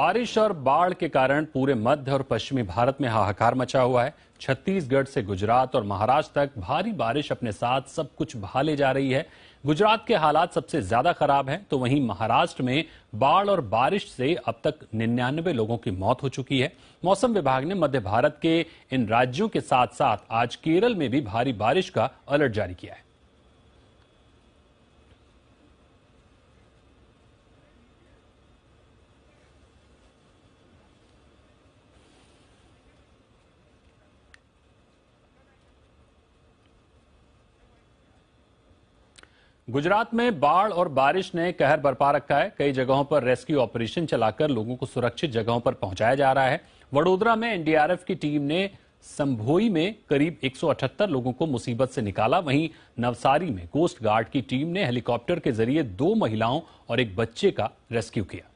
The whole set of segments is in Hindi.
बारिश और बाढ़ के कारण पूरे मध्य और पश्चिमी भारत में हाहाकार मचा हुआ है छत्तीसगढ़ से गुजरात और महाराष्ट्र तक भारी बारिश अपने साथ सब कुछ भा ले जा रही है गुजरात के हालात सबसे ज्यादा खराब हैं तो वहीं महाराष्ट्र में बाढ़ और बारिश से अब तक निन्यानवे लोगों की मौत हो चुकी है मौसम विभाग ने मध्य भारत के इन राज्यों के साथ साथ आज केरल में भी भारी बारिश का अलर्ट जारी किया है गुजरात में बाढ़ और बारिश ने कहर बरपा रखा है कई जगहों पर रेस्क्यू ऑपरेशन चलाकर लोगों को सुरक्षित जगहों पर पहुंचाया जा रहा है वडोदरा में एनडीआरएफ की टीम ने संभोई में करीब 178 लोगों को मुसीबत से निकाला वहीं नवसारी में कोस्ट गार्ड की टीम ने हेलीकॉप्टर के जरिए दो महिलाओं और एक बच्चे का रेस्क्यू किया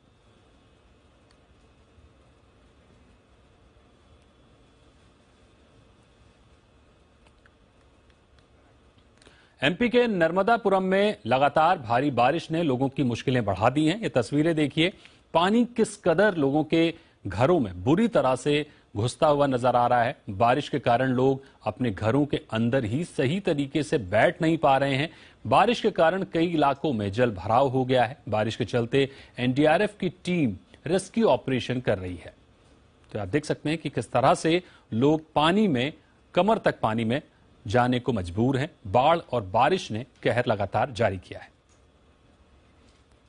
एमपी के नर्मदापुरम में लगातार भारी बारिश ने लोगों की मुश्किलें बढ़ा दी हैं ये तस्वीरें देखिए पानी किस कदर लोगों के घरों में बुरी तरह से घुसता हुआ नजर आ रहा है बारिश के कारण लोग अपने घरों के अंदर ही सही तरीके से बैठ नहीं पा रहे हैं बारिश के कारण कई इलाकों में जल भराव हो गया है बारिश के चलते एनडीआरएफ की टीम रेस्क्यू ऑपरेशन कर रही है तो आप देख सकते हैं कि किस तरह से लोग पानी में कमर तक पानी में जाने को मजबूर हैं बाढ़ और बारिश ने कहर लगातार जारी किया है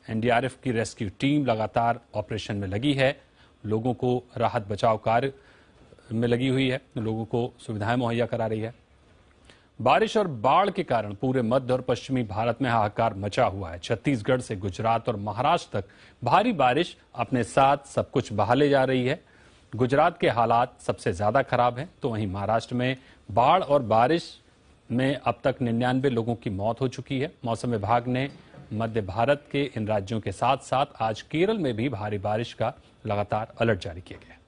एनडीआरएफ की रेस्क्यू टीम लगातार ऑपरेशन में लगी है लोगों को राहत बचाव कार्य में लगी हुई है लोगों को सुविधाएं मुहैया करा रही है बारिश और बाढ़ के कारण पूरे मध्य और पश्चिमी भारत में हाहाकार मचा हुआ है छत्तीसगढ़ से गुजरात और महाराष्ट्र तक भारी बारिश अपने साथ सब कुछ बहा ले जा रही है गुजरात के हालात सबसे ज्यादा खराब हैं तो वहीं महाराष्ट्र में बाढ़ और बारिश में अब तक निन्यानवे लोगों की मौत हो चुकी है मौसम विभाग ने मध्य भारत के इन राज्यों के साथ साथ आज केरल में भी भारी बारिश का लगातार अलर्ट जारी किया गया है